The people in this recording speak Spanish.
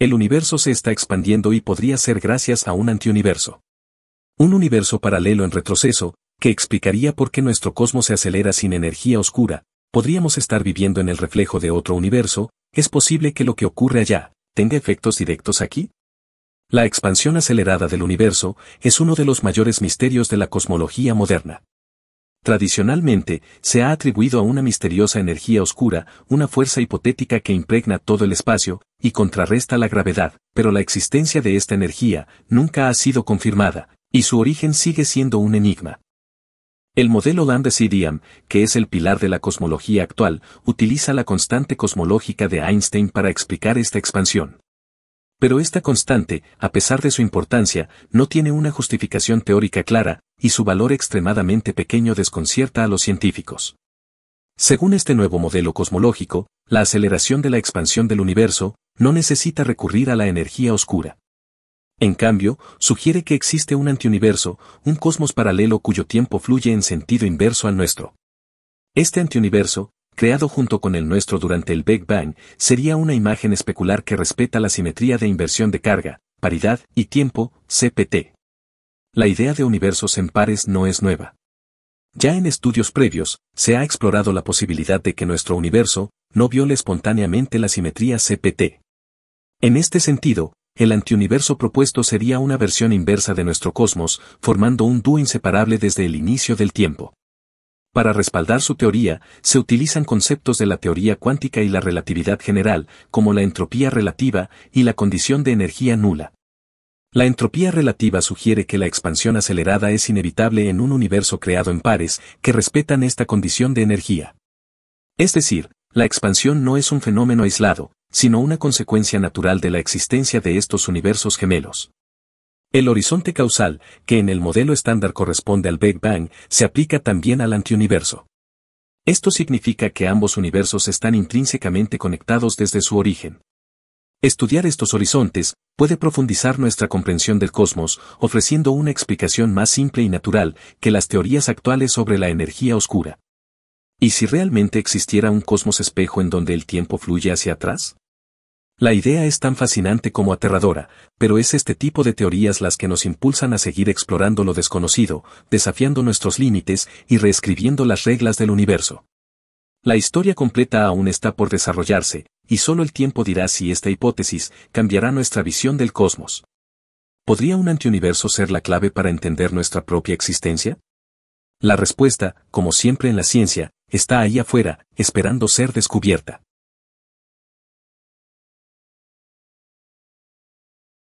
El universo se está expandiendo y podría ser gracias a un antiuniverso. Un universo paralelo en retroceso, que explicaría por qué nuestro cosmos se acelera sin energía oscura, podríamos estar viviendo en el reflejo de otro universo, es posible que lo que ocurre allá, tenga efectos directos aquí. La expansión acelerada del universo es uno de los mayores misterios de la cosmología moderna. Tradicionalmente, se ha atribuido a una misteriosa energía oscura, una fuerza hipotética que impregna todo el espacio, y contrarresta la gravedad, pero la existencia de esta energía nunca ha sido confirmada, y su origen sigue siendo un enigma. El modelo lambda Idiam, que es el pilar de la cosmología actual, utiliza la constante cosmológica de Einstein para explicar esta expansión. Pero esta constante, a pesar de su importancia, no tiene una justificación teórica clara, y su valor extremadamente pequeño desconcierta a los científicos. Según este nuevo modelo cosmológico, la aceleración de la expansión del universo no necesita recurrir a la energía oscura. En cambio, sugiere que existe un antiuniverso, un cosmos paralelo cuyo tiempo fluye en sentido inverso al nuestro. Este antiuniverso, creado junto con el nuestro durante el Big Bang, sería una imagen especular que respeta la simetría de inversión de carga, paridad y tiempo, CPT la idea de universos en pares no es nueva. Ya en estudios previos, se ha explorado la posibilidad de que nuestro universo no viole espontáneamente la simetría CPT. En este sentido, el antiuniverso propuesto sería una versión inversa de nuestro cosmos, formando un dúo inseparable desde el inicio del tiempo. Para respaldar su teoría, se utilizan conceptos de la teoría cuántica y la relatividad general, como la entropía relativa y la condición de energía nula. La entropía relativa sugiere que la expansión acelerada es inevitable en un universo creado en pares que respetan esta condición de energía. Es decir, la expansión no es un fenómeno aislado, sino una consecuencia natural de la existencia de estos universos gemelos. El horizonte causal, que en el modelo estándar corresponde al Big Bang, se aplica también al antiuniverso. Esto significa que ambos universos están intrínsecamente conectados desde su origen. Estudiar estos horizontes puede profundizar nuestra comprensión del cosmos, ofreciendo una explicación más simple y natural que las teorías actuales sobre la energía oscura. ¿Y si realmente existiera un cosmos espejo en donde el tiempo fluye hacia atrás? La idea es tan fascinante como aterradora, pero es este tipo de teorías las que nos impulsan a seguir explorando lo desconocido, desafiando nuestros límites y reescribiendo las reglas del universo. La historia completa aún está por desarrollarse, y solo el tiempo dirá si esta hipótesis cambiará nuestra visión del cosmos. ¿Podría un antiuniverso ser la clave para entender nuestra propia existencia? La respuesta, como siempre en la ciencia, está ahí afuera, esperando ser descubierta.